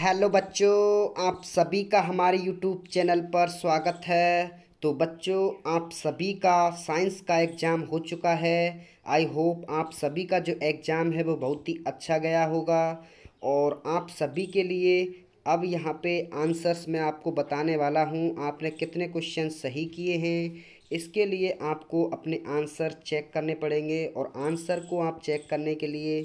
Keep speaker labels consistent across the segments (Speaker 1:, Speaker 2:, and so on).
Speaker 1: hello बच्चों आप सभी का हमारे यूट्यूब चैनल पर स्वागत है तो बच्चों आप सभी का साइंस का एग्ज़ाम हो चुका है आई होप आप सभी का जो एग्ज़ाम है वो बहुत ही अच्छा गया होगा और आप सभी के लिए अब यहाँ पे आंसर्स मैं आपको बताने वाला हूँ आपने कितने क्वेश्चन सही किए हैं इसके लिए आपको अपने आंसर चेक करने पड़ेंगे और आंसर को आप चेक करने के लिए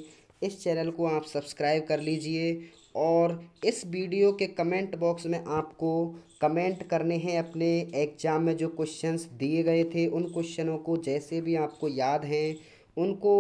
Speaker 1: इस चैनल को आप सब्सक्राइब कर लीजिए और इस वीडियो के कमेंट बॉक्स में आपको कमेंट करने हैं अपने एग्ज़ाम में जो क्वेश्चंस दिए गए थे उन क्वेश्चनों को जैसे भी आपको याद हैं उनको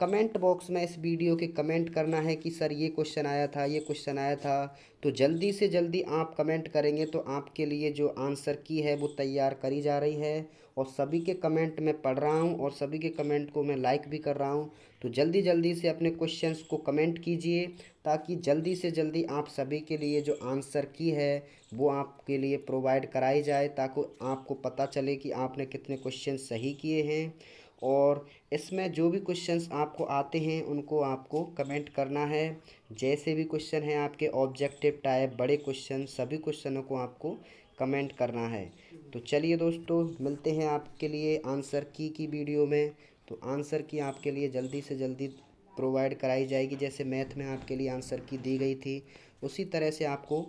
Speaker 1: कमेंट बॉक्स में इस वीडियो के कमेंट करना है कि सर ये क्वेश्चन आया था ये क्वेश्चन आया था तो जल्दी से जल्दी आप कमेंट करेंगे तो आपके लिए जो आंसर की है वो तैयार करी जा रही है और सभी के कमेंट मैं पढ़ रहा हूँ और सभी के कमेंट को मैं लाइक भी कर रहा हूँ तो जल्दी जल्दी से अपने क्वेश्चंस को कमेंट कीजिए ताकि जल्दी से जल्दी आप सभी के लिए जो आंसर की है वो आपके लिए प्रोवाइड कराई जाए ताकि आपको पता चले कि आपने कितने क्वेश्चन सही किए हैं और इसमें जो भी क्वेश्चंस आपको आते हैं उनको आपको कमेंट करना है जैसे भी क्वेश्चन हैं आपके ऑब्जेक्टिव टाइप बड़े क्वेश्चन सभी क्वेश्चनों को आपको कमेंट करना है तो चलिए दोस्तों मिलते हैं आपके लिए आंसर की की वीडियो में तो आंसर की आपके लिए जल्दी से जल्दी प्रोवाइड कराई जाएगी जैसे मैथ में आपके लिए आंसर की दी गई थी उसी तरह से आपको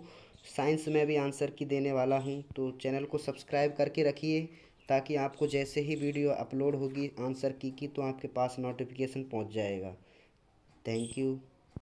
Speaker 1: साइंस में भी आंसर की देने वाला हूँ तो चैनल को सब्सक्राइब करके रखिए ताकि आपको जैसे ही वीडियो अपलोड होगी आंसर की की तो आपके पास नोटिफिकेशन पहुंच जाएगा थैंक यू